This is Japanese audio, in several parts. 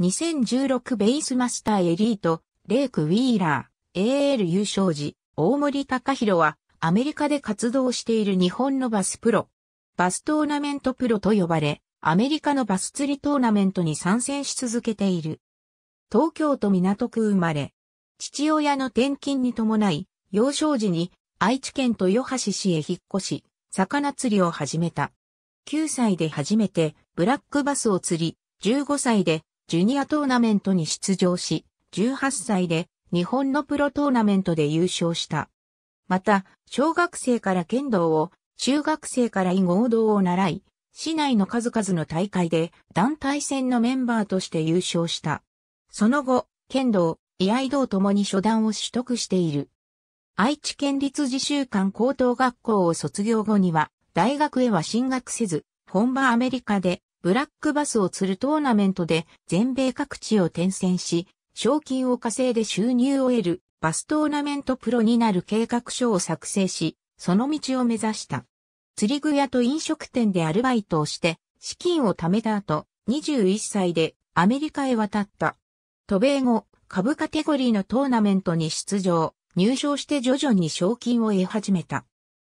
2016ベースマスターエリート、レイク・ウィーラー、AL 優勝時、大森隆弘は、アメリカで活動している日本のバスプロ。バストーナメントプロと呼ばれ、アメリカのバス釣りトーナメントに参戦し続けている。東京都港区生まれ。父親の転勤に伴い、幼少時に愛知県豊橋市へ引っ越し、魚釣りを始めた。9歳で初めてブラックバスを釣り、15歳でジュニアトーナメントに出場し、18歳で日本のプロトーナメントで優勝した。また、小学生から剣道を、中学生から囲合道を習い、市内の数々の大会で団体戦のメンバーとして優勝した。その後、剣道、居合道ともに初段を取得している。愛知県立自習館高等学校を卒業後には、大学へは進学せず、本場アメリカでブラックバスを釣るトーナメントで全米各地を転戦し、賞金を稼いで収入を得るバストーナメントプロになる計画書を作成し、その道を目指した。釣り具屋と飲食店でアルバイトをして、資金を貯めた後、21歳でアメリカへ渡った。渡米後、株カテゴリーのトーナメントに出場、入賞して徐々に賞金を得始めた。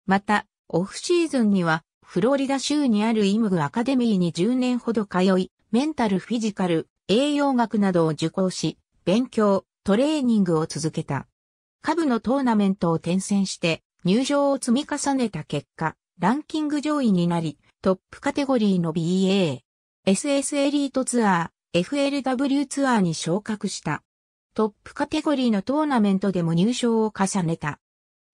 また、オフシーズンにはフロリダ州にあるイムグアカデミーに10年ほど通い、メンタルフィジカル、栄養学などを受講し、勉強、トレーニングを続けた。下部のトーナメントを転戦して、入場を積み重ねた結果、ランキング上位になり、トップカテゴリーの BA、SS エリートツアー、FLW ツアーに昇格した。トップカテゴリーのトーナメントでも入賞を重ねた。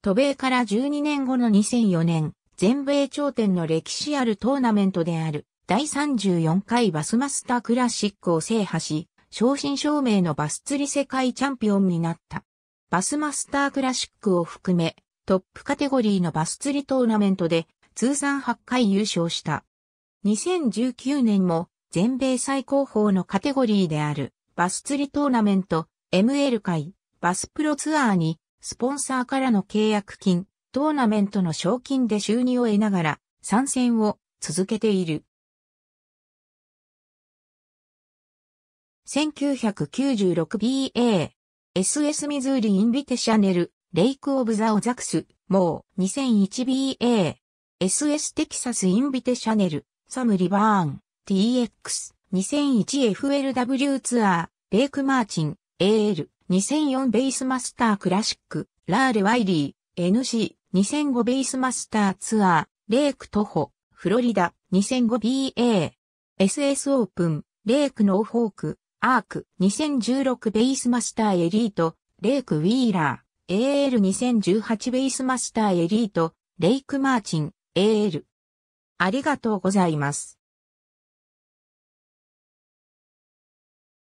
渡米から12年後の2004年、全米頂点の歴史あるトーナメントである第34回バスマスタークラシックを制覇し、正真正銘のバス釣り世界チャンピオンになった。バスマスタークラシックを含め、トップカテゴリーのバス釣りトーナメントで通算8回優勝した。2019年も全米最高峰のカテゴリーであるバス釣りトーナメント ML 会バスプロツアーにスポンサーからの契約金トーナメントの賞金で収入を得ながら参戦を続けている。1996BA SS ミズーリインビテシャネルレイクオブザオザクスもう 2001BA SS テキサスインビテシャネルサムリバーン TX 2001FLW ツアーレイクマーチン AL 2004ベースマスタークラシックラーレ・ワイリー NC 2005ベースマスターツアー、レイク徒歩、フロリダ、2005BA、SS オープン、レイクノーフォーク、アーク、2016ベースマスターエリート、レイクウィーラー、AL2018 ベースマスターエリート、レイクマーチン、AL。ありがとうございます。